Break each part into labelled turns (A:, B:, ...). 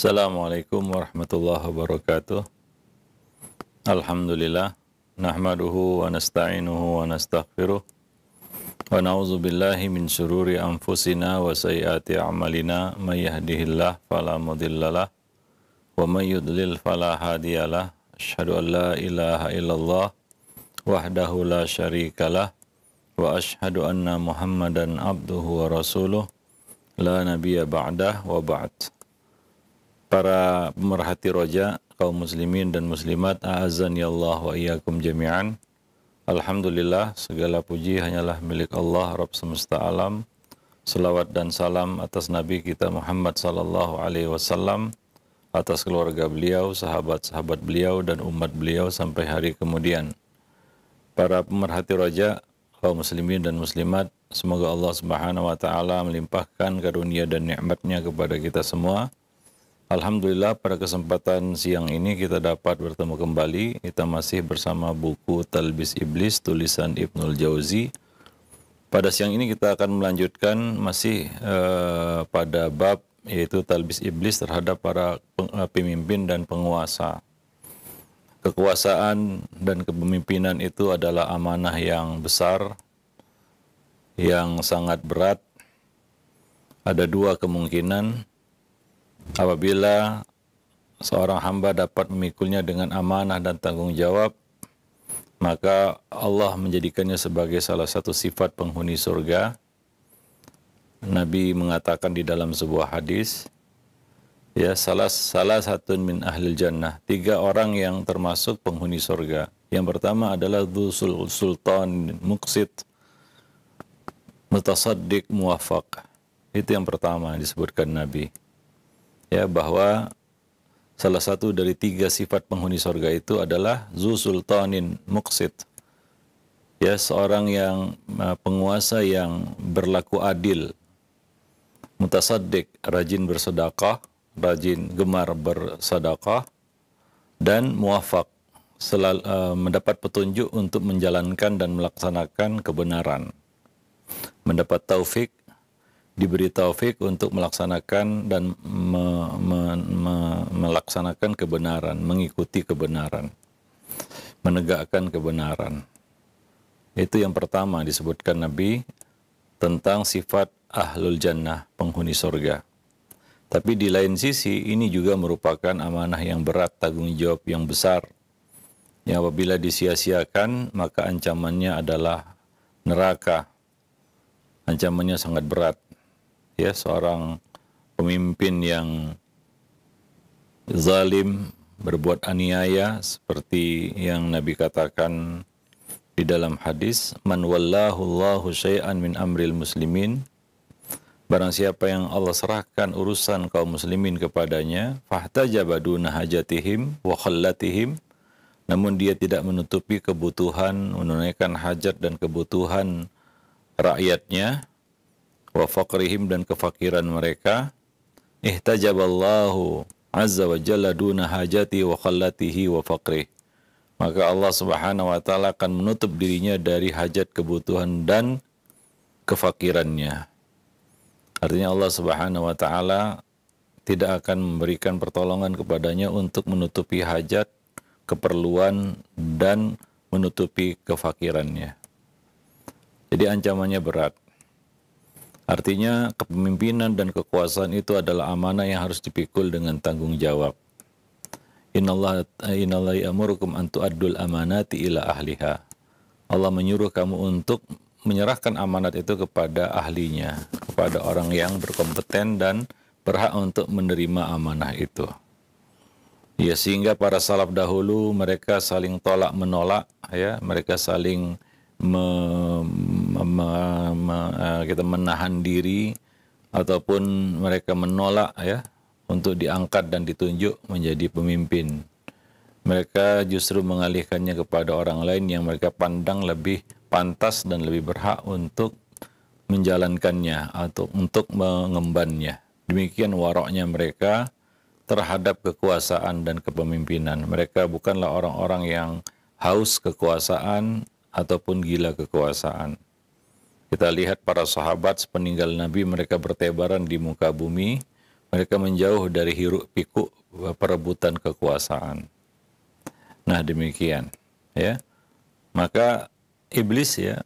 A: Assalamualaikum warahmatullahi wabarakatuh. Alhamdulillah nahmaduhu wa nasta'inuhu wa nastaghfiruh wa na'udzu billahi min syururi anfusina wa sayyiati a'malina may yahdihillah fala mudhillalah wa may yudlil fala hadiyalah asyhadu an la ilaha illallah wahdahu la syarikalah wa asyhadu anna muhammadan abduhu wa rasuluh la nabiyya ba'dah wa ba'd para pemerhati roja kaum muslimin dan muslimat azan ya Allah wa iyyakum jami'an Alhamdulillah segala puji hanyalah milik Allah Rabb semesta alam Selawat dan salam atas Nabi kita Muhammad sallallahu alaihi wasallam atas keluarga beliau, sahabat-sahabat beliau dan umat beliau sampai hari kemudian. Para pemerhati roja kaum muslimin dan muslimat, semoga Allah Subhanahu wa taala melimpahkan karunia dan nikmatnya kepada kita semua Alhamdulillah pada kesempatan siang ini kita dapat bertemu kembali. Kita masih bersama buku Talbis Iblis tulisan Ibnul Jauzi. Pada siang ini kita akan melanjutkan masih uh, pada bab yaitu Talbis Iblis terhadap para eh, pemimpin dan penguasa. Kekuasaan dan kepemimpinan itu adalah amanah yang besar, yang sangat berat. Ada dua kemungkinan, Apabila seorang hamba dapat memikulnya dengan amanah dan tanggung jawab, maka Allah menjadikannya sebagai salah satu sifat penghuni surga. Nabi mengatakan di dalam sebuah hadis, ya salah salah satu min ahli jannah, tiga orang yang termasuk penghuni surga. Yang pertama adalah dusul Sultan muksit Mutasaddiq Muwafaq. Itu yang pertama disebutkan Nabi ya bahwa salah satu dari tiga sifat penghuni sorga itu adalah zu sultanin ya seorang yang penguasa yang berlaku adil mutasaddiq rajin bersedekah rajin gemar bersedekah dan muafak selal, uh, mendapat petunjuk untuk menjalankan dan melaksanakan kebenaran mendapat taufik diberi taufik untuk melaksanakan dan me, me, me, melaksanakan kebenaran, mengikuti kebenaran, menegakkan kebenaran. Itu yang pertama disebutkan Nabi tentang sifat ahlul jannah, penghuni surga. Tapi di lain sisi, ini juga merupakan amanah yang berat, tanggung jawab yang besar. Yang apabila disia-siakan, maka ancamannya adalah neraka. Ancamannya sangat berat ya seorang pemimpin yang zalim, berbuat aniaya seperti yang Nabi katakan di dalam hadis, "Man wallahu Allahu syai'an min amril muslimin" Barang siapa yang Allah serahkan urusan kaum muslimin kepadanya, fahtajaba hajatihim wa khallatihim, namun dia tidak menutupi kebutuhan, menunaikan hajat dan kebutuhan rakyatnya, wa faqrihim dan kefakiran mereka ihtajaballahu azza wa jalla duna hajati wa khallatihi wa faqrih maka Allah Subhanahu wa taala akan menutup dirinya dari hajat kebutuhan dan kefakirannya artinya Allah Subhanahu wa taala tidak akan memberikan pertolongan kepadanya untuk menutupi hajat keperluan dan menutupi kefakirannya jadi ancamannya berat Artinya kepemimpinan dan kekuasaan itu adalah amanah yang harus dipikul dengan tanggung jawab. amanati ila ahliha. Allah menyuruh kamu untuk menyerahkan amanat itu kepada ahlinya, kepada orang yang berkompeten dan berhak untuk menerima amanah itu. Ya sehingga para salaf dahulu mereka saling tolak menolak ya, mereka saling me, me, me, eh, kita menahan diri ataupun mereka menolak ya untuk diangkat dan ditunjuk menjadi pemimpin. Mereka justru mengalihkannya kepada orang lain yang mereka pandang lebih pantas dan lebih berhak untuk menjalankannya atau untuk mengembannya. Demikian waroknya mereka terhadap kekuasaan dan kepemimpinan. Mereka bukanlah orang-orang yang haus kekuasaan, ataupun gila kekuasaan. Kita lihat para sahabat sepeninggal Nabi mereka bertebaran di muka bumi, mereka menjauh dari hiruk pikuk perebutan kekuasaan. Nah, demikian, ya. Maka iblis ya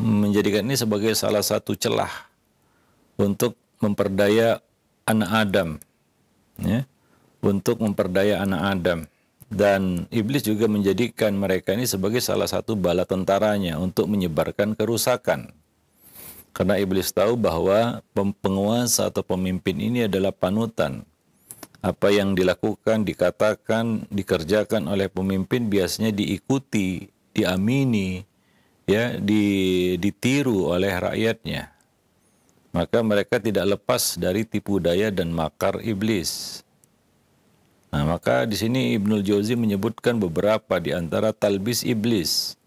A: menjadikan ini sebagai salah satu celah untuk memperdaya anak Adam, ya. Untuk memperdaya anak Adam dan iblis juga menjadikan mereka ini sebagai salah satu bala tentaranya untuk menyebarkan kerusakan. Karena iblis tahu bahwa penguasa atau pemimpin ini adalah panutan. Apa yang dilakukan, dikatakan, dikerjakan oleh pemimpin biasanya diikuti, diamini, ya, ditiru oleh rakyatnya. Maka mereka tidak lepas dari tipu daya dan makar iblis. Nah, maka di sini Ibnul Jauzi menyebutkan beberapa di antara talbis iblis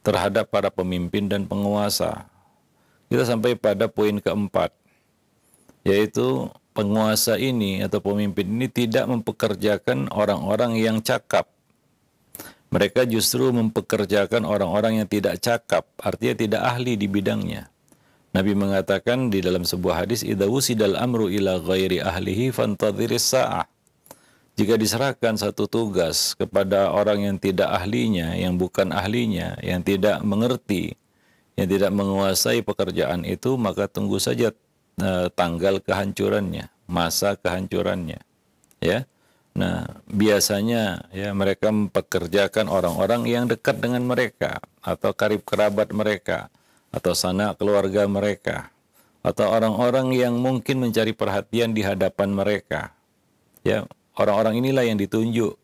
A: terhadap para pemimpin dan penguasa. Kita sampai pada poin keempat, yaitu penguasa ini atau pemimpin ini tidak mempekerjakan orang-orang yang cakap. Mereka justru mempekerjakan orang-orang yang tidak cakap, artinya tidak ahli di bidangnya. Nabi mengatakan di dalam sebuah hadis, "Idza wusidal amru ila ghairi ahlihi fantadhiris sa'ah." Jika diserahkan satu tugas kepada orang yang tidak ahlinya, yang bukan ahlinya, yang tidak mengerti, yang tidak menguasai pekerjaan itu, maka tunggu saja e, tanggal kehancurannya, masa kehancurannya. Ya. Nah, biasanya ya mereka mempekerjakan orang-orang yang dekat dengan mereka atau karib kerabat mereka atau sanak keluarga mereka atau orang-orang yang mungkin mencari perhatian di hadapan mereka. Ya, Orang-orang inilah yang ditunjuk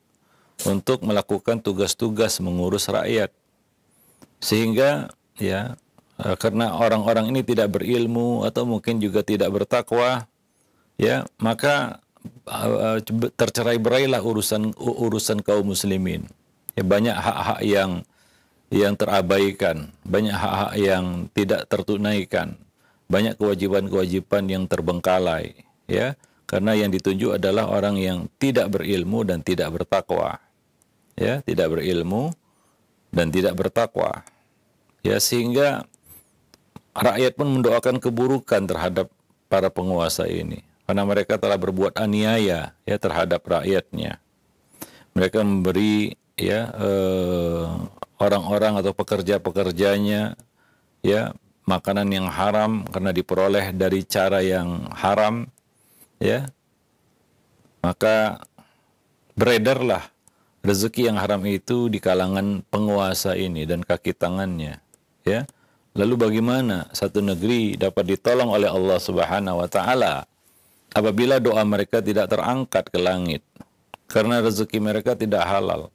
A: untuk melakukan tugas-tugas mengurus rakyat. Sehingga ya eh, karena orang-orang ini tidak berilmu atau mungkin juga tidak bertakwa ya maka eh, eh, tercerai berailah urusan urusan kaum muslimin ya banyak hak-hak yang yang terabaikan banyak hak-hak yang tidak tertunaikan banyak kewajiban-kewajiban yang terbengkalai ya karena yang ditunjuk adalah orang yang tidak berilmu dan tidak bertakwa. Ya, tidak berilmu dan tidak bertakwa. Ya, sehingga rakyat pun mendoakan keburukan terhadap para penguasa ini karena mereka telah berbuat aniaya ya terhadap rakyatnya. Mereka memberi ya eh, orang-orang eh, atau pekerja-pekerjanya ya makanan yang haram karena diperoleh dari cara yang haram ya maka beredarlah rezeki yang haram itu di kalangan penguasa ini dan kaki tangannya ya lalu bagaimana satu negeri dapat ditolong oleh Allah Subhanahu wa taala apabila doa mereka tidak terangkat ke langit karena rezeki mereka tidak halal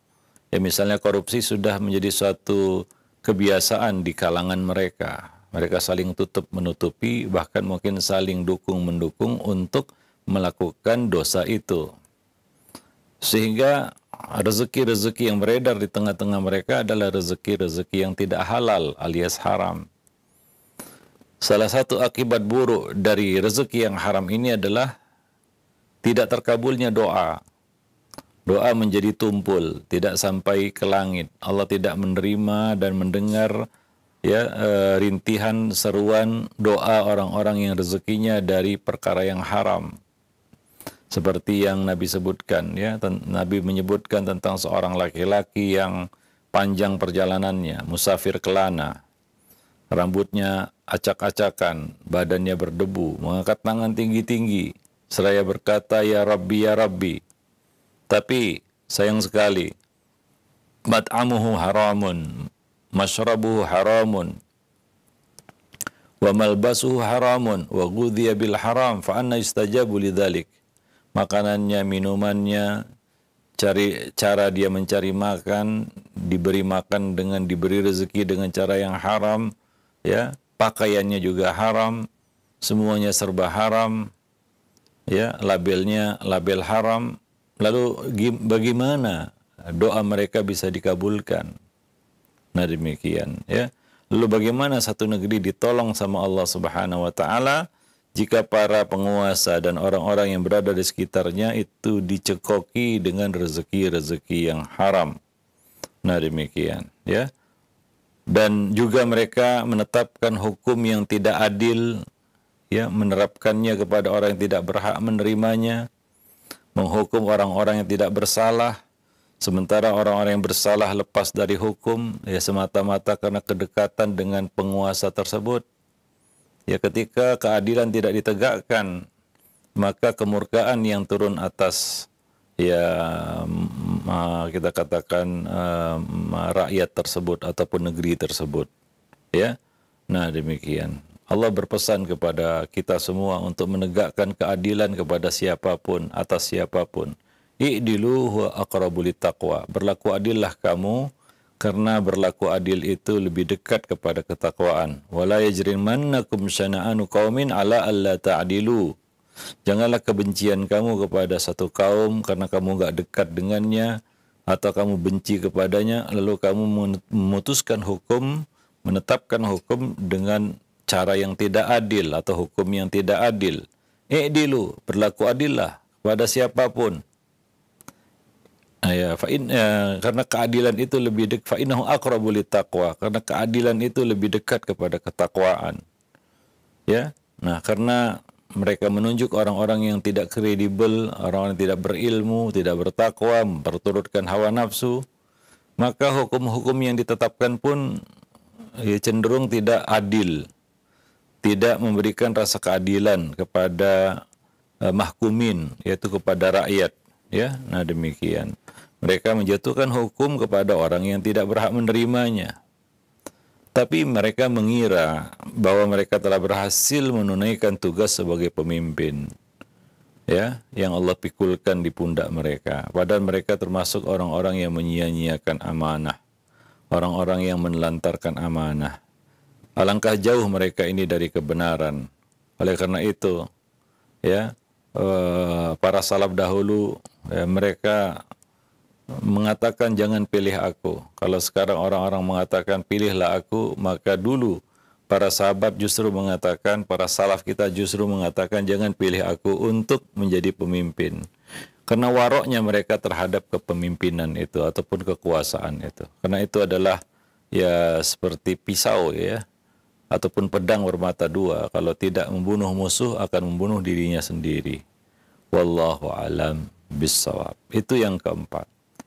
A: ya misalnya korupsi sudah menjadi suatu kebiasaan di kalangan mereka mereka saling tutup menutupi bahkan mungkin saling dukung mendukung untuk melakukan dosa itu. Sehingga rezeki-rezeki yang beredar di tengah-tengah mereka adalah rezeki-rezeki yang tidak halal alias haram. Salah satu akibat buruk dari rezeki yang haram ini adalah tidak terkabulnya doa. Doa menjadi tumpul, tidak sampai ke langit. Allah tidak menerima dan mendengar ya eh, rintihan seruan doa orang-orang yang rezekinya dari perkara yang haram seperti yang Nabi sebutkan ya Nabi menyebutkan tentang seorang laki-laki yang panjang perjalanannya musafir kelana rambutnya acak-acakan badannya berdebu mengangkat tangan tinggi-tinggi seraya berkata ya Rabbi ya Rabbi tapi sayang sekali mat'amuhu haramun masyrabuhu haramun wa malbasuhu haramun wa ghudhiya bil haram fa anna istajabu lidzalik makanannya, minumannya, cari cara dia mencari makan, diberi makan dengan diberi rezeki dengan cara yang haram, ya, pakaiannya juga haram, semuanya serba haram, ya, labelnya label haram. Lalu bagaimana doa mereka bisa dikabulkan? Nah, demikian, ya. Lalu bagaimana satu negeri ditolong sama Allah Subhanahu wa taala? jika para penguasa dan orang-orang yang berada di sekitarnya itu dicekoki dengan rezeki-rezeki yang haram. Nah, demikian, ya. Dan juga mereka menetapkan hukum yang tidak adil, ya, menerapkannya kepada orang yang tidak berhak menerimanya, menghukum orang-orang yang tidak bersalah, sementara orang-orang yang bersalah lepas dari hukum, ya semata-mata karena kedekatan dengan penguasa tersebut Ya ketika keadilan tidak ditegakkan, maka kemurkaan yang turun atas ya kita katakan uh, rakyat tersebut ataupun negeri tersebut ya nah demikian Allah berpesan kepada kita semua untuk menegakkan keadilan kepada siapapun atas siapapun Iqdilu huwa taqwa berlaku adillah kamu karena berlaku adil itu lebih dekat kepada ketakwaan. Wala yajrimannakum syana'anu qaumin ala alla ta'dilu. Janganlah kebencian kamu kepada satu kaum karena kamu enggak dekat dengannya atau kamu benci kepadanya lalu kamu memutuskan hukum menetapkan hukum dengan cara yang tidak adil atau hukum yang tidak adil. Eh, I'dilu, berlaku adillah kepada siapapun Ah, ya, in, ya, karena keadilan itu lebih dekat fa'inahu aqrabu taqwa karena keadilan itu lebih dekat kepada ketakwaan. Ya. Nah, karena mereka menunjuk orang-orang yang tidak kredibel, orang-orang yang tidak berilmu, tidak bertakwa, memperturutkan hawa nafsu, maka hukum-hukum yang ditetapkan pun ya cenderung tidak adil. Tidak memberikan rasa keadilan kepada uh, mahkumin yaitu kepada rakyat ya. Nah, demikian. Mereka menjatuhkan hukum kepada orang yang tidak berhak menerimanya. Tapi mereka mengira bahwa mereka telah berhasil menunaikan tugas sebagai pemimpin. Ya, yang Allah pikulkan di pundak mereka. Padahal mereka termasuk orang-orang yang menyia-nyiakan amanah, orang-orang yang menelantarkan amanah. Alangkah jauh mereka ini dari kebenaran. Oleh karena itu, ya, eh, para salaf dahulu ya, mereka mengatakan jangan pilih aku. Kalau sekarang orang-orang mengatakan pilihlah aku, maka dulu para sahabat justru mengatakan, para salaf kita justru mengatakan jangan pilih aku untuk menjadi pemimpin. Karena waroknya mereka terhadap kepemimpinan itu ataupun kekuasaan itu. Karena itu adalah ya seperti pisau ya ataupun pedang bermata dua. Kalau tidak membunuh musuh akan membunuh dirinya sendiri. Wallahu alam bisawab. Itu yang keempat.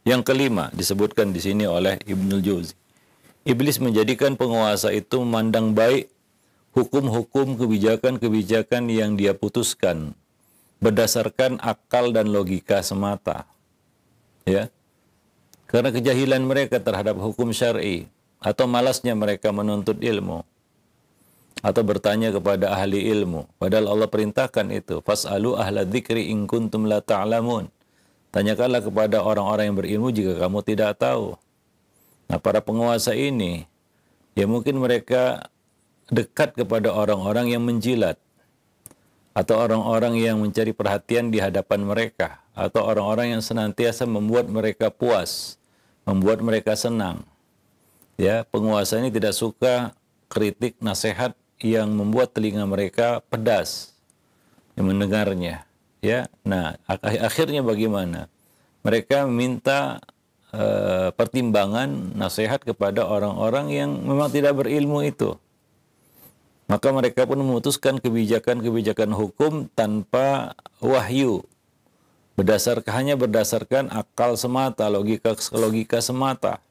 A: Yang kelima disebutkan di sini oleh Ibnul Jauzi. Iblis menjadikan penguasa itu memandang baik hukum-hukum kebijakan-kebijakan yang dia putuskan berdasarkan akal dan logika semata. Ya. Karena kejahilan mereka terhadap hukum syar'i atau malasnya mereka menuntut ilmu atau bertanya kepada ahli ilmu. Padahal Allah perintahkan itu. Fas'alu ahla dzikri in kuntum la ta'lamun. Ta Tanyakanlah kepada orang-orang yang berilmu jika kamu tidak tahu. Nah, para penguasa ini, ya mungkin mereka dekat kepada orang-orang yang menjilat. Atau orang-orang yang mencari perhatian di hadapan mereka. Atau orang-orang yang senantiasa membuat mereka puas. Membuat mereka senang. Ya, penguasa ini tidak suka kritik, nasihat yang membuat telinga mereka pedas yang mendengarnya ya nah akhirnya bagaimana mereka minta uh, pertimbangan nasihat kepada orang-orang yang memang tidak berilmu itu maka mereka pun memutuskan kebijakan-kebijakan hukum tanpa wahyu berdasarkan hanya berdasarkan akal semata logika logika semata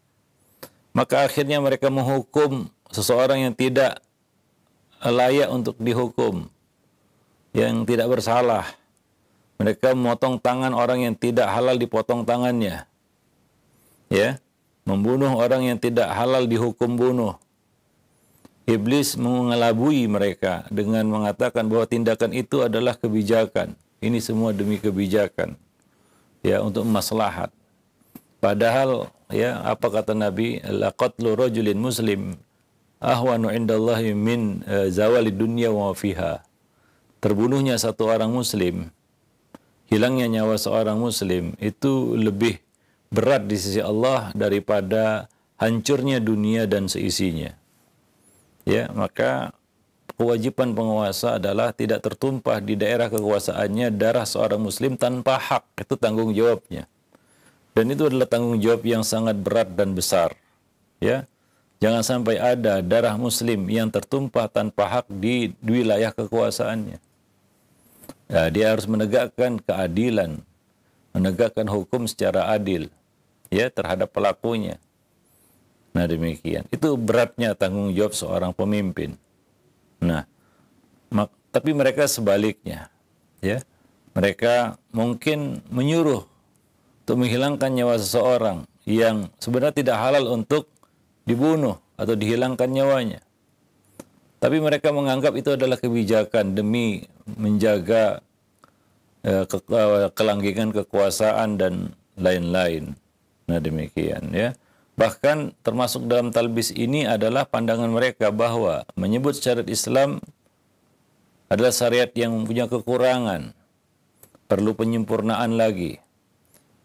A: maka akhirnya mereka menghukum seseorang yang tidak layak untuk dihukum yang tidak bersalah mereka memotong tangan orang yang tidak halal dipotong tangannya. Ya, membunuh orang yang tidak halal dihukum bunuh. Iblis mengelabui mereka dengan mengatakan bahwa tindakan itu adalah kebijakan. Ini semua demi kebijakan. Ya, untuk maslahat. Padahal ya apa kata Nabi laqatlu rajulin muslim ahwanu indallahi min eh, zawali dunya wa fiha. Terbunuhnya satu orang muslim hilangnya nyawa seorang muslim itu lebih berat di sisi Allah daripada hancurnya dunia dan seisinya. Ya, maka kewajiban penguasa adalah tidak tertumpah di daerah kekuasaannya darah seorang muslim tanpa hak. Itu tanggung jawabnya. Dan itu adalah tanggung jawab yang sangat berat dan besar. Ya. Jangan sampai ada darah muslim yang tertumpah tanpa hak di wilayah kekuasaannya. Ya, dia harus menegakkan keadilan, menegakkan hukum secara adil ya terhadap pelakunya. Nah, demikian. Itu beratnya tanggung jawab seorang pemimpin. Nah, tapi mereka sebaliknya, ya. Mereka mungkin menyuruh untuk menghilangkan nyawa seseorang yang sebenarnya tidak halal untuk dibunuh atau dihilangkan nyawanya. Tapi mereka menganggap itu adalah kebijakan demi menjaga eh, eh, kelanggengan kekuasaan dan lain-lain. Nah demikian ya. Bahkan termasuk dalam talbis ini adalah pandangan mereka bahwa menyebut syariat Islam adalah syariat yang punya kekurangan, perlu penyempurnaan lagi.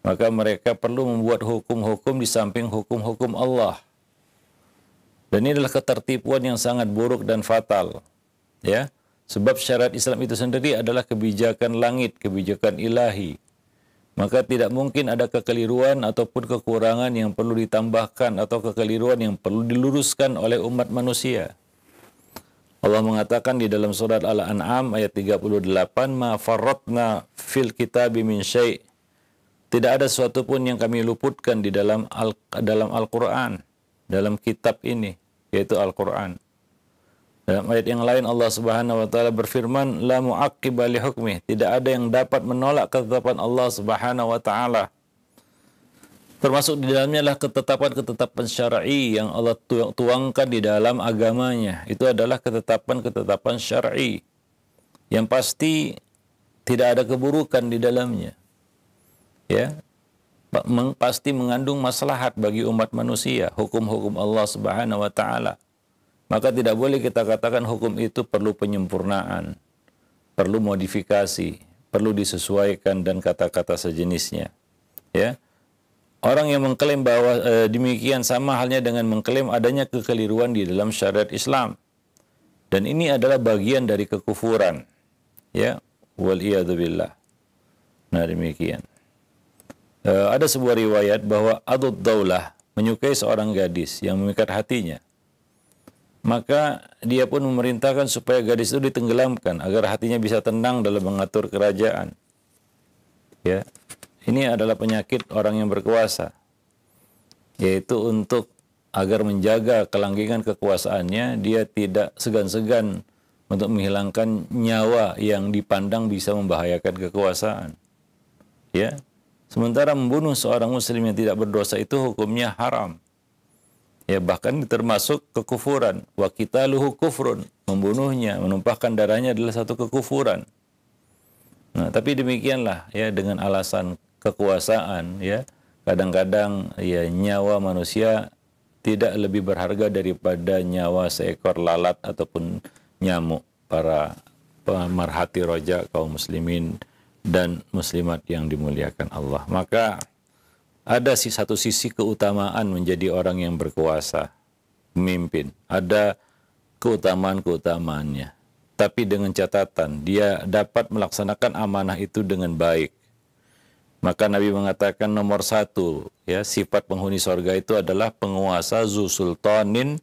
A: Maka mereka perlu membuat hukum-hukum di samping hukum-hukum Allah. Dan ini adalah ketertipuan yang sangat buruk dan fatal. Ya. Sebab syariat Islam itu sendiri adalah kebijakan langit, kebijakan ilahi. Maka tidak mungkin ada kekeliruan ataupun kekurangan yang perlu ditambahkan atau kekeliruan yang perlu diluruskan oleh umat manusia. Allah mengatakan di dalam surat Al-An'am ayat 38, "Ma farratna fil kitabi min syai'." Tidak ada sesuatu pun yang kami luputkan di dalam al dalam Al-Qur'an, dalam kitab ini yaitu Al-Quran. Dalam ayat yang lain Allah Subhanahu wa taala berfirman, "La mu'aqqiba li Tidak ada yang dapat menolak ketetapan Allah Subhanahu wa taala. Termasuk di dalamnya adalah ketetapan-ketetapan syar'i yang Allah tuangkan di dalam agamanya. Itu adalah ketetapan-ketetapan syar'i yang pasti tidak ada keburukan di dalamnya. Ya, pasti mengandung maslahat bagi umat manusia, hukum-hukum Allah Subhanahu wa taala. Maka tidak boleh kita katakan hukum itu perlu penyempurnaan, perlu modifikasi, perlu disesuaikan dan kata-kata sejenisnya. Ya. Orang yang mengklaim bahwa e, demikian sama halnya dengan mengklaim adanya kekeliruan di dalam syariat Islam. Dan ini adalah bagian dari kekufuran. Ya, wal Nah, demikian. Eh, ada sebuah riwayat bahwa Adud Daulah menyukai seorang gadis yang memikat hatinya. Maka dia pun memerintahkan supaya gadis itu ditenggelamkan agar hatinya bisa tenang dalam mengatur kerajaan. Ya. Ini adalah penyakit orang yang berkuasa yaitu untuk agar menjaga kelanggengan kekuasaannya dia tidak segan-segan untuk menghilangkan nyawa yang dipandang bisa membahayakan kekuasaan. Ya, Sementara membunuh seorang muslim yang tidak berdosa itu hukumnya haram. Ya bahkan termasuk kekufuran. Wa luhu kufrun. Membunuhnya, menumpahkan darahnya adalah satu kekufuran. Nah, tapi demikianlah ya dengan alasan kekuasaan ya kadang-kadang ya nyawa manusia tidak lebih berharga daripada nyawa seekor lalat ataupun nyamuk para pemerhati rojak kaum muslimin dan muslimat yang dimuliakan Allah. Maka ada satu sisi keutamaan menjadi orang yang berkuasa, memimpin Ada keutamaan-keutamaannya. Tapi dengan catatan, dia dapat melaksanakan amanah itu dengan baik. Maka Nabi mengatakan nomor satu, ya sifat penghuni sorga itu adalah penguasa zusultanin,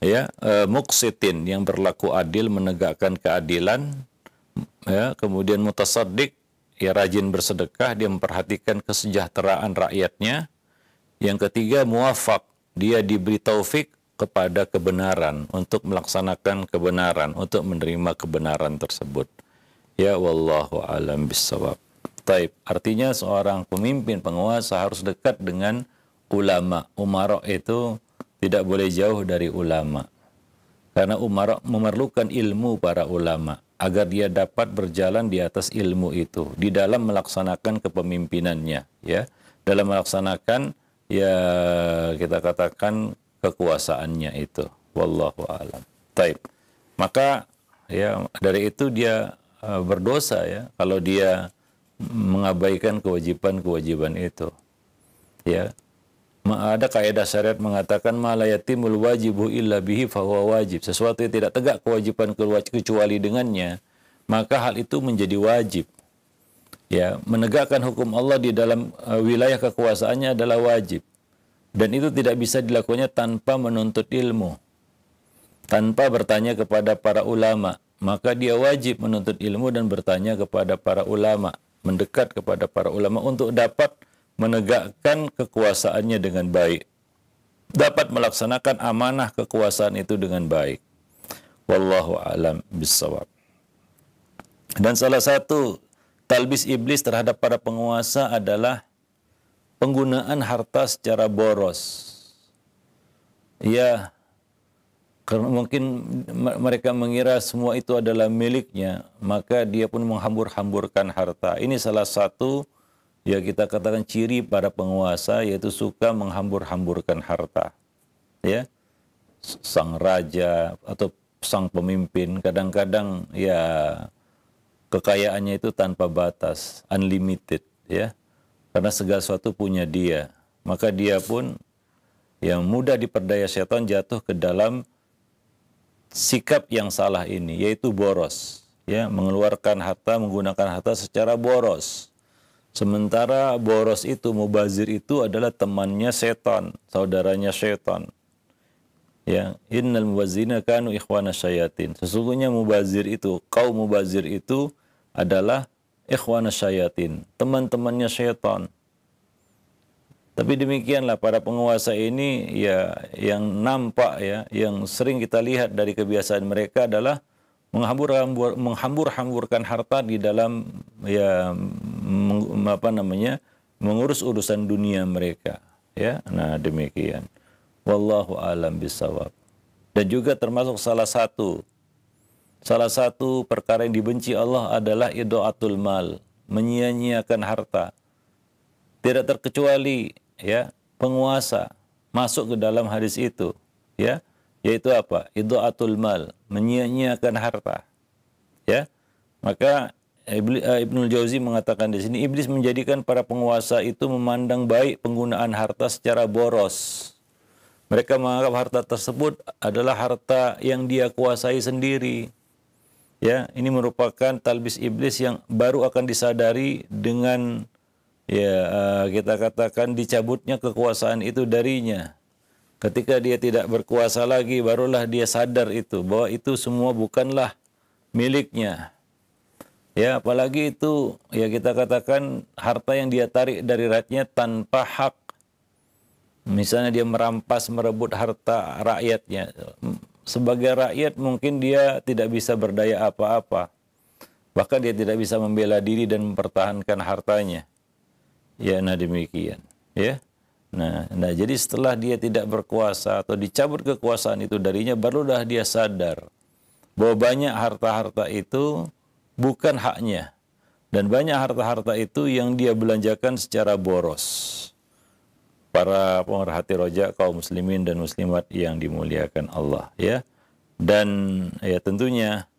A: ya e, eh, muksitin yang berlaku adil menegakkan keadilan ya kemudian mutasaddiq ya rajin bersedekah dia memperhatikan kesejahteraan rakyatnya yang ketiga muafak dia diberi taufik kepada kebenaran untuk melaksanakan kebenaran untuk menerima kebenaran tersebut ya wallahu alam bisawab Taib. Artinya seorang pemimpin penguasa harus dekat dengan ulama. Umarok itu tidak boleh jauh dari ulama. Karena umarok memerlukan ilmu para ulama agar dia dapat berjalan di atas ilmu itu di dalam melaksanakan kepemimpinannya ya dalam melaksanakan ya kita katakan kekuasaannya itu wallahu alam taib maka ya dari itu dia e, berdosa ya kalau dia mengabaikan kewajiban-kewajiban itu ya ada kaidah syariat mengatakan malayatimul wajibu illa bihi fahuwa wajib. Sesuatu yang tidak tegak kewajiban kecuali dengannya, maka hal itu menjadi wajib. Ya, menegakkan hukum Allah di dalam e, wilayah kekuasaannya adalah wajib. Dan itu tidak bisa dilakukannya tanpa menuntut ilmu. Tanpa bertanya kepada para ulama, maka dia wajib menuntut ilmu dan bertanya kepada para ulama, mendekat kepada para ulama untuk dapat menegakkan kekuasaannya dengan baik, dapat melaksanakan amanah kekuasaan itu dengan baik. Wallahu alam bishawab. Dan salah satu talbis iblis terhadap para penguasa adalah penggunaan harta secara boros. Ya, mungkin mereka mengira semua itu adalah miliknya, maka dia pun menghambur-hamburkan harta. Ini salah satu ya kita katakan ciri para penguasa yaitu suka menghambur-hamburkan harta ya sang raja atau sang pemimpin kadang-kadang ya kekayaannya itu tanpa batas unlimited ya karena segala sesuatu punya dia maka dia pun yang mudah diperdaya setan jatuh ke dalam sikap yang salah ini yaitu boros ya mengeluarkan harta menggunakan harta secara boros Sementara boros itu, mubazir itu adalah temannya setan, saudaranya setan. Ya, innal mubazirina kanu ikhwana syayatin. Sesungguhnya mubazir itu, kaum mubazir itu adalah ikhwana syayatin, teman-temannya setan. Tapi demikianlah para penguasa ini ya yang nampak ya, yang sering kita lihat dari kebiasaan mereka adalah menghambur-hamburkan harta di dalam ya meng, apa namanya mengurus urusan dunia mereka ya nah demikian wallahu alam bisawab dan juga termasuk salah satu salah satu perkara yang dibenci Allah adalah idoatul mal menyia-nyiakan harta tidak terkecuali ya penguasa masuk ke dalam hadis itu ya yaitu apa? Idha'atul mal, menyia-nyiakan harta. Ya. Maka eh, ibnul Jauzi mengatakan di sini iblis menjadikan para penguasa itu memandang baik penggunaan harta secara boros. Mereka menganggap harta tersebut adalah harta yang dia kuasai sendiri. Ya, ini merupakan talbis iblis yang baru akan disadari dengan ya eh, kita katakan dicabutnya kekuasaan itu darinya. Ketika dia tidak berkuasa lagi, barulah dia sadar itu bahwa itu semua bukanlah miliknya. Ya, apalagi itu ya kita katakan harta yang dia tarik dari rakyatnya tanpa hak. Misalnya dia merampas, merebut harta rakyatnya. Sebagai rakyat mungkin dia tidak bisa berdaya apa-apa. Bahkan dia tidak bisa membela diri dan mempertahankan hartanya. Ya, nah demikian. Ya. Nah, nah jadi setelah dia tidak berkuasa atau dicabut kekuasaan itu darinya, barulah dia sadar bahwa banyak harta-harta itu bukan haknya. Dan banyak harta-harta itu yang dia belanjakan secara boros. Para pemerhati rojak, kaum muslimin dan muslimat yang dimuliakan Allah ya. Dan ya tentunya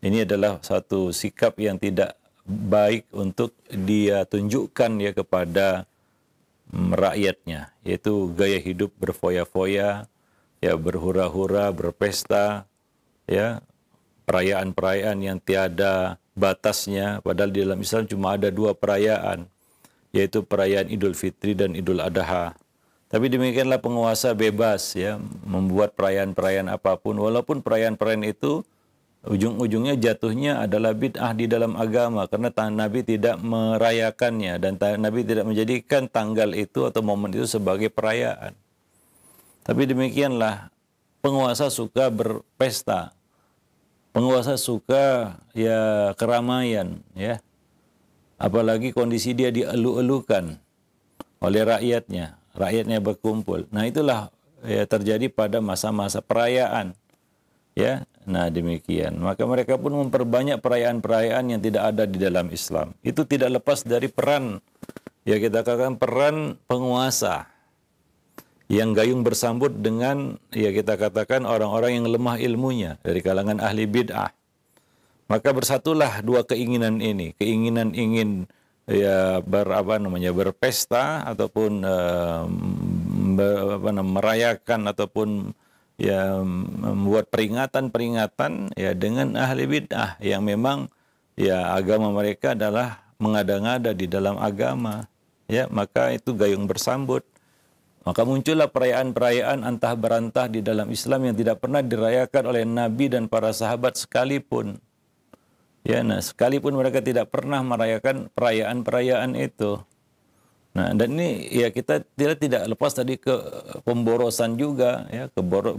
A: ini adalah satu sikap yang tidak baik untuk dia tunjukkan ya kepada rakyatnya, yaitu gaya hidup berfoya-foya, ya berhura-hura, berpesta, ya perayaan-perayaan yang tiada batasnya. Padahal di dalam Islam cuma ada dua perayaan, yaitu perayaan Idul Fitri dan Idul Adha. Tapi demikianlah penguasa bebas ya membuat perayaan-perayaan apapun, walaupun perayaan-perayaan itu ujung-ujungnya jatuhnya adalah bid'ah di dalam agama karena Nabi tidak merayakannya dan Nabi tidak menjadikan tanggal itu atau momen itu sebagai perayaan. Tapi demikianlah penguasa suka berpesta. Penguasa suka ya keramaian ya. Apalagi kondisi dia dielu-elukan oleh rakyatnya. Rakyatnya berkumpul. Nah, itulah ya terjadi pada masa-masa perayaan. Ya, Nah demikian. Maka mereka pun memperbanyak perayaan-perayaan yang tidak ada di dalam Islam. Itu tidak lepas dari peran, ya kita katakan peran penguasa. Yang gayung bersambut dengan, ya kita katakan orang-orang yang lemah ilmunya. Dari kalangan ahli bid'ah. Maka bersatulah dua keinginan ini. Keinginan ingin ya ber apa namanya berpesta ataupun eh, ber, apa, merayakan ataupun ya membuat peringatan-peringatan ya dengan ahli bid'ah yang memang ya agama mereka adalah mengada-ngada di dalam agama ya maka itu gayung bersambut maka muncullah perayaan-perayaan antah berantah di dalam Islam yang tidak pernah dirayakan oleh Nabi dan para sahabat sekalipun. Ya, nah, sekalipun mereka tidak pernah merayakan perayaan-perayaan itu. Nah, dan ini ya kita tidak tidak lepas tadi ke pemborosan juga ya, keboro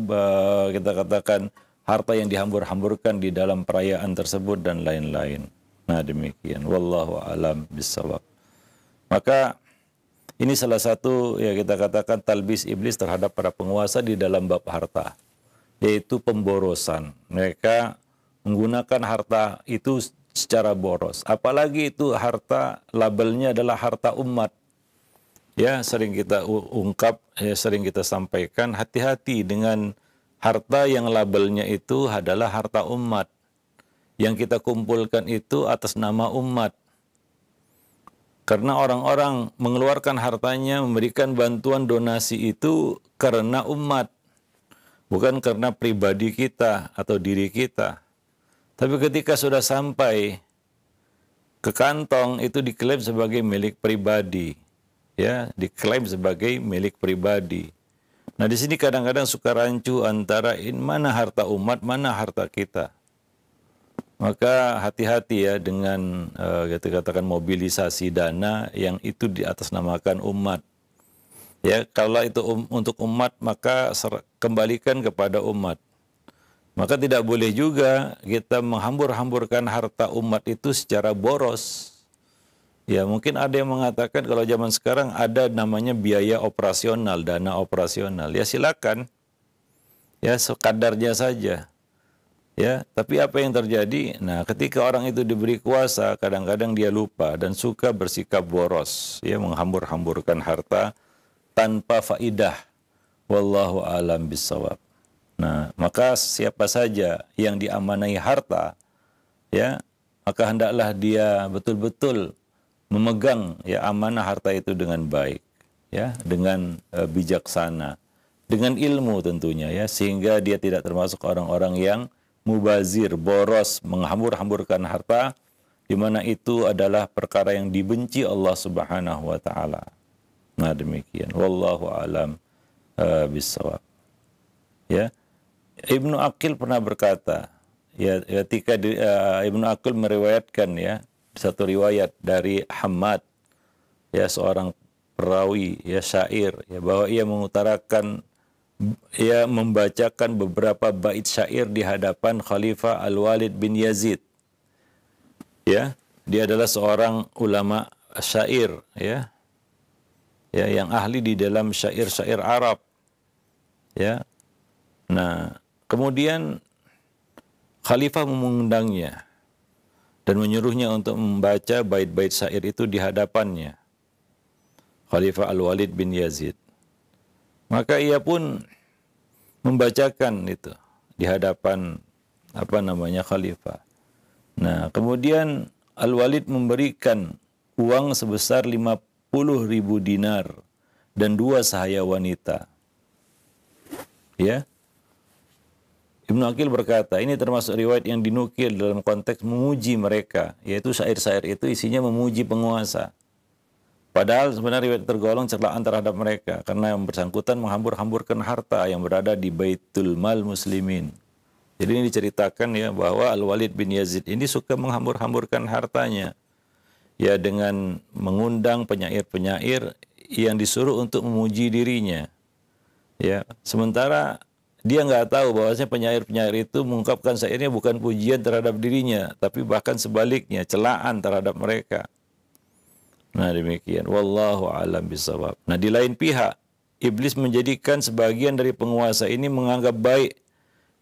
A: kita katakan harta yang dihambur-hamburkan di dalam perayaan tersebut dan lain-lain. Nah, demikian. Wallahu alam bisawab. Maka ini salah satu ya kita katakan talbis iblis terhadap para penguasa di dalam bab harta yaitu pemborosan. Mereka menggunakan harta itu secara boros. Apalagi itu harta labelnya adalah harta umat ya sering kita ungkap, ya, sering kita sampaikan, hati-hati dengan harta yang labelnya itu adalah harta umat. Yang kita kumpulkan itu atas nama umat. Karena orang-orang mengeluarkan hartanya, memberikan bantuan donasi itu karena umat. Bukan karena pribadi kita atau diri kita. Tapi ketika sudah sampai ke kantong itu diklaim sebagai milik pribadi ya diklaim sebagai milik pribadi. Nah di sini kadang-kadang suka rancu antara in mana harta umat, mana harta kita. Maka hati-hati ya dengan uh, katakan mobilisasi dana yang itu di atas namakan umat. Ya kalau itu um, untuk umat maka kembalikan kepada umat. Maka tidak boleh juga kita menghambur-hamburkan harta umat itu secara boros Ya mungkin ada yang mengatakan kalau zaman sekarang ada namanya biaya operasional, dana operasional. Ya silakan. Ya sekadarnya saja. Ya, tapi apa yang terjadi? Nah, ketika orang itu diberi kuasa, kadang-kadang dia lupa dan suka bersikap boros, ya menghambur-hamburkan harta tanpa faidah. Wallahu alam bisawab. Nah, maka siapa saja yang diamanai harta, ya, maka hendaklah dia betul-betul memegang ya amanah harta itu dengan baik, ya, dengan uh, bijaksana, dengan ilmu tentunya ya, sehingga dia tidak termasuk orang-orang yang mubazir, boros, menghambur-hamburkan harta di mana itu adalah perkara yang dibenci Allah Subhanahu wa taala. Nah, demikian. Wallahu alam uh, eh, bisawab. Ya. Ibnu Aqil pernah berkata, ya ketika uh, Ibnu Aqil meriwayatkan ya satu riwayat dari Hamad ya seorang perawi ya syair ya bahwa ia mengutarakan ia membacakan beberapa bait syair di hadapan Khalifah Al-Walid bin Yazid. Ya, dia adalah seorang ulama syair ya. Ya, yang ahli di dalam syair-syair Arab. Ya. Nah, kemudian Khalifah mengundangnya dan menyuruhnya untuk membaca bait-bait syair itu di hadapannya. Khalifah Al-Walid bin Yazid. Maka ia pun membacakan itu di hadapan apa namanya khalifah. Nah, kemudian Al-Walid memberikan uang sebesar 50 ribu dinar dan dua sahaya wanita. Ya, Ibnu Akil berkata, ini termasuk riwayat yang dinukil dalam konteks memuji mereka, yaitu syair-syair itu isinya memuji penguasa. Padahal sebenarnya riwayat tergolong celaan terhadap mereka, karena yang bersangkutan menghambur-hamburkan harta yang berada di Baitul Mal Muslimin. Jadi ini diceritakan ya bahwa Al-Walid bin Yazid ini suka menghambur-hamburkan hartanya. Ya dengan mengundang penyair-penyair yang disuruh untuk memuji dirinya. Ya, sementara dia nggak tahu bahwasanya penyair-penyair itu mengungkapkan syairnya bukan pujian terhadap dirinya, tapi bahkan sebaliknya celaan terhadap mereka. Nah demikian. Wallahu alam bisawab. Nah di lain pihak, iblis menjadikan sebagian dari penguasa ini menganggap baik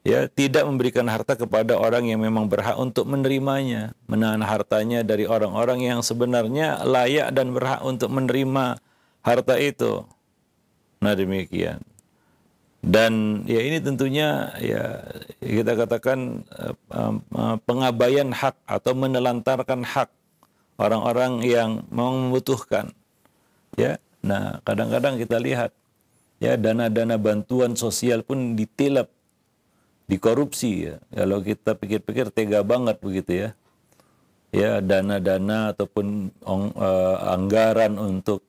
A: ya tidak memberikan harta kepada orang yang memang berhak untuk menerimanya, menahan hartanya dari orang-orang yang sebenarnya layak dan berhak untuk menerima harta itu. Nah demikian dan ya ini tentunya ya kita katakan eh, eh, pengabaian hak atau menelantarkan hak orang-orang yang membutuhkan ya nah kadang-kadang kita lihat ya dana-dana bantuan sosial pun ditilap dikorupsi ya kalau kita pikir-pikir tega banget begitu ya ya dana-dana ataupun eh, anggaran untuk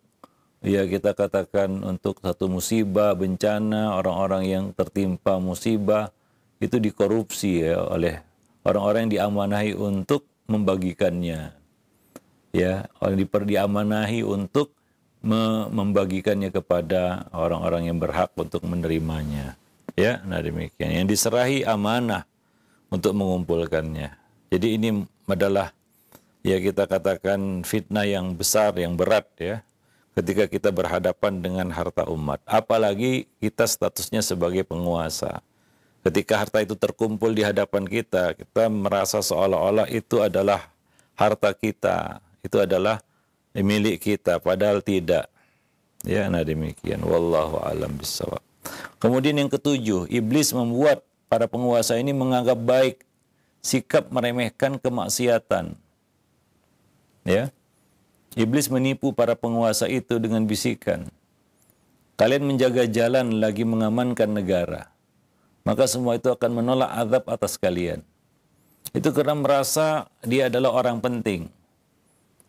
A: ya kita katakan untuk satu musibah, bencana, orang-orang yang tertimpa musibah itu dikorupsi ya oleh orang-orang yang diamanahi untuk membagikannya. Ya, orang diperdiamanahi untuk me membagikannya kepada orang-orang yang berhak untuk menerimanya. Ya, nah demikian. Yang diserahi amanah untuk mengumpulkannya. Jadi ini adalah ya kita katakan fitnah yang besar, yang berat ya ketika kita berhadapan dengan harta umat. Apalagi kita statusnya sebagai penguasa. Ketika harta itu terkumpul di hadapan kita, kita merasa seolah-olah itu adalah harta kita, itu adalah milik kita, padahal tidak. Ya, nah demikian. Wallahu alam bisawab. Kemudian yang ketujuh, iblis membuat para penguasa ini menganggap baik sikap meremehkan kemaksiatan. Ya, Iblis menipu para penguasa itu dengan bisikan, Kalian menjaga jalan lagi mengamankan negara. Maka semua itu akan menolak azab atas kalian. Itu karena merasa dia adalah orang penting.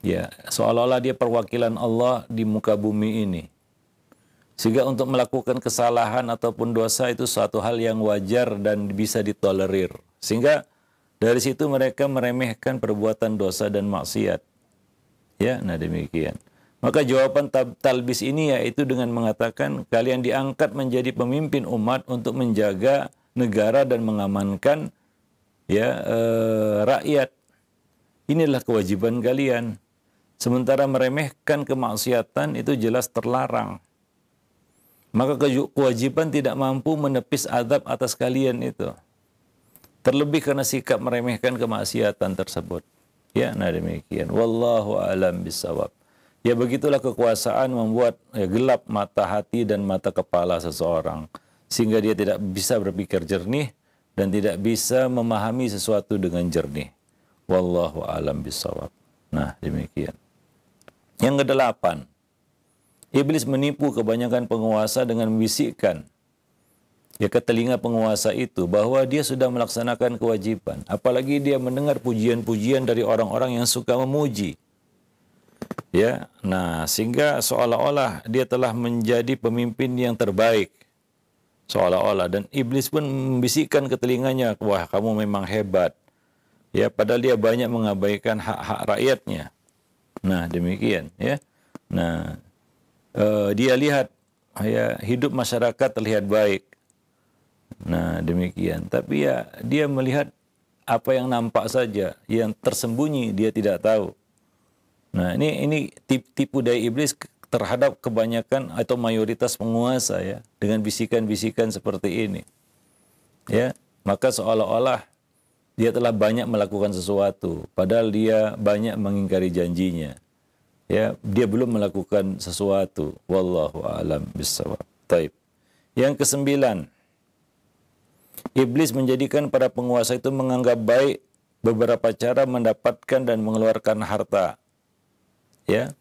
A: Ya, seolah-olah dia perwakilan Allah di muka bumi ini. Sehingga untuk melakukan kesalahan ataupun dosa itu suatu hal yang wajar dan bisa ditolerir. Sehingga dari situ mereka meremehkan perbuatan dosa dan maksiat. Ya, nah demikian. Maka jawaban talbis ini yaitu dengan mengatakan kalian diangkat menjadi pemimpin umat untuk menjaga negara dan mengamankan ya e, rakyat. Inilah kewajiban kalian. Sementara meremehkan kemaksiatan itu jelas terlarang. Maka kewajiban tidak mampu menepis adab atas kalian itu. Terlebih karena sikap meremehkan kemaksiatan tersebut. Ya, nah demikian. Wallahu alam bisawab. Ya begitulah kekuasaan membuat ya, gelap mata hati dan mata kepala seseorang sehingga dia tidak bisa berpikir jernih dan tidak bisa memahami sesuatu dengan jernih. Wallahu alam bisawab. Nah, demikian. Yang kedelapan, iblis menipu kebanyakan penguasa dengan membisikkan ya ke telinga penguasa itu bahwa dia sudah melaksanakan kewajiban apalagi dia mendengar pujian-pujian dari orang-orang yang suka memuji ya nah sehingga seolah-olah dia telah menjadi pemimpin yang terbaik seolah-olah dan iblis pun membisikkan ke telinganya wah kamu memang hebat ya padahal dia banyak mengabaikan hak-hak rakyatnya nah demikian ya nah uh, dia lihat ya hidup masyarakat terlihat baik Nah, demikian. Tapi ya dia melihat apa yang nampak saja, yang tersembunyi dia tidak tahu. Nah, ini ini tipu daya iblis terhadap kebanyakan atau mayoritas penguasa ya dengan bisikan-bisikan seperti ini. Ya, maka seolah-olah dia telah banyak melakukan sesuatu padahal dia banyak mengingkari janjinya ya dia belum melakukan sesuatu wallahu alam bisawab taib yang kesembilan Iblis menjadikan para penguasa itu menganggap baik beberapa cara mendapatkan dan mengeluarkan harta. Ya.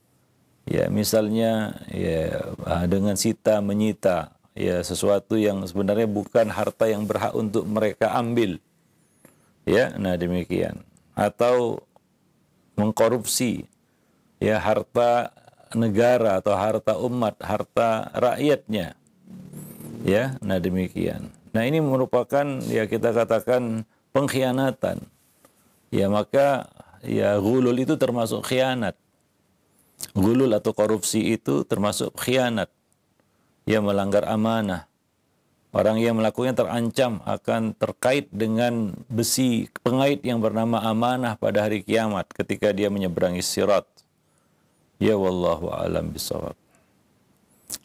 A: Ya, misalnya ya ah, dengan sita menyita ya sesuatu yang sebenarnya bukan harta yang berhak untuk mereka ambil. Ya, nah demikian. Atau mengkorupsi ya harta negara atau harta umat, harta rakyatnya. Ya, nah demikian. Nah ini merupakan ya kita katakan pengkhianatan. Ya maka ya gulul itu termasuk khianat. Gulul atau korupsi itu termasuk khianat. Ya melanggar amanah. Orang yang melakukannya terancam akan terkait dengan besi pengait yang bernama amanah pada hari kiamat ketika dia menyeberangi sirat. Ya wallahu alam bisawab.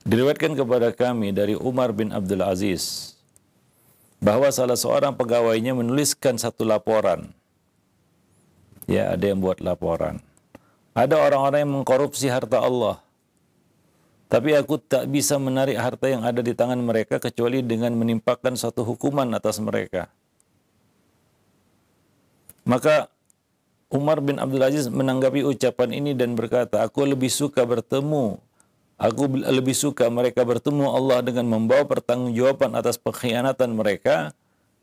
A: Diriwayatkan kepada kami dari Umar bin Abdul Aziz bahwa salah seorang pegawainya menuliskan satu laporan. Ya, ada yang buat laporan. Ada orang-orang yang mengkorupsi harta Allah. Tapi aku tak bisa menarik harta yang ada di tangan mereka kecuali dengan menimpakan suatu hukuman atas mereka. Maka Umar bin Abdul Aziz menanggapi ucapan ini dan berkata, Aku lebih suka bertemu Aku lebih suka mereka bertemu Allah dengan membawa pertanggungjawaban atas pengkhianatan mereka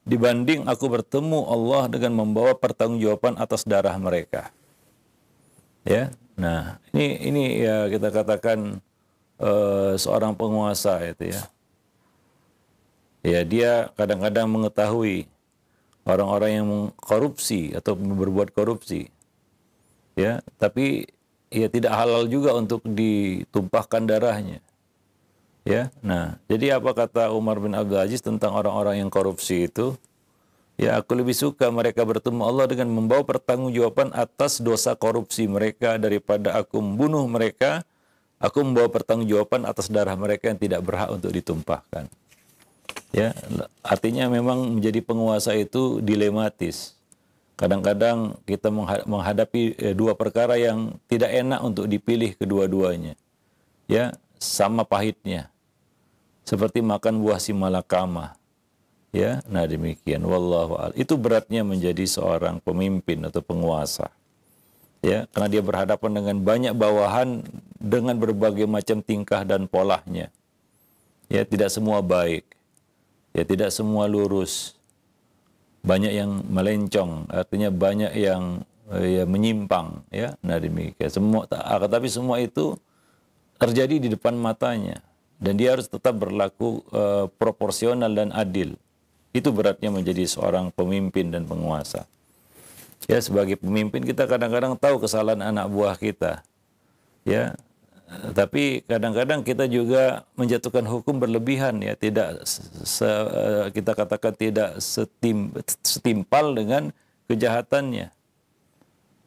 A: dibanding aku bertemu Allah dengan membawa pertanggungjawaban atas darah mereka. Ya. Nah, ini ini ya kita katakan uh, seorang penguasa itu ya. Ya, dia kadang-kadang mengetahui orang-orang yang korupsi atau berbuat korupsi. Ya, tapi ya tidak halal juga untuk ditumpahkan darahnya. Ya, nah, jadi apa kata Umar bin Abdul Aziz tentang orang-orang yang korupsi itu? Ya, aku lebih suka mereka bertemu Allah dengan membawa pertanggungjawaban atas dosa korupsi mereka daripada aku membunuh mereka, aku membawa pertanggungjawaban atas darah mereka yang tidak berhak untuk ditumpahkan. Ya, artinya memang menjadi penguasa itu dilematis. Kadang-kadang kita menghadapi eh, dua perkara yang tidak enak untuk dipilih kedua-duanya. Ya, sama pahitnya. Seperti makan buah si malakama. Ya, nah demikian wallahu a'lam. Itu beratnya menjadi seorang pemimpin atau penguasa. Ya, karena dia berhadapan dengan banyak bawahan dengan berbagai macam tingkah dan polanya. Ya, tidak semua baik. Ya, tidak semua lurus banyak yang melencong, artinya banyak yang eh, ya, menyimpang ya. Nah demikian. Semua ah, tapi semua itu terjadi di depan matanya dan dia harus tetap berlaku uh, proporsional dan adil. Itu beratnya menjadi seorang pemimpin dan penguasa. Ya sebagai pemimpin kita kadang-kadang tahu kesalahan anak buah kita. Ya, tapi kadang-kadang kita juga menjatuhkan hukum berlebihan ya, tidak se, eh, kita katakan tidak setim, setimpal dengan kejahatannya.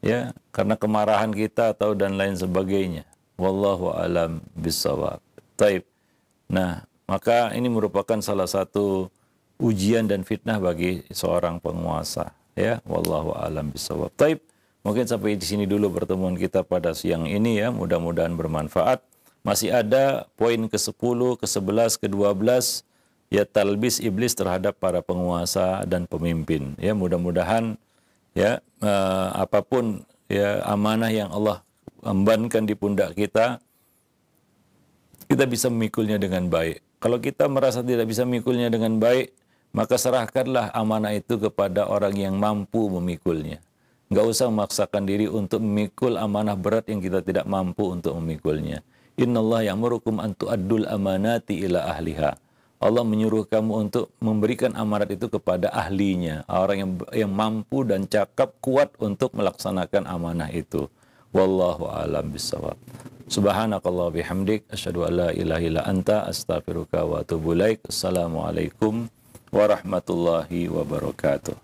A: Ya, karena kemarahan kita atau dan lain sebagainya. Wallahu alam bisawab. Taib. Nah, maka ini merupakan salah satu ujian dan fitnah bagi seorang penguasa ya wallahu alam bisawab. Taib. Mungkin sampai di sini dulu pertemuan kita pada siang ini ya. Mudah-mudahan bermanfaat. Masih ada poin ke-10, ke-11, ke-12 ya talbis iblis terhadap para penguasa dan pemimpin. Ya mudah-mudahan ya eh, apapun ya amanah yang Allah embankan di pundak kita kita bisa memikulnya dengan baik. Kalau kita merasa tidak bisa memikulnya dengan baik, maka serahkanlah amanah itu kepada orang yang mampu memikulnya. Nggak usah memaksakan diri untuk memikul amanah berat yang kita tidak mampu untuk memikulnya. yang merukum antu adul amanati ila ahliha. Allah menyuruh kamu untuk memberikan amanat itu kepada ahlinya, orang yang yang mampu dan cakap kuat untuk melaksanakan amanah itu. Wallahu a'lam bishawab. Subhanakallah bihamdik asyhadu alla ilaha illa anta astaghfiruka wa atubu ilaik. Assalamualaikum warahmatullahi wabarakatuh.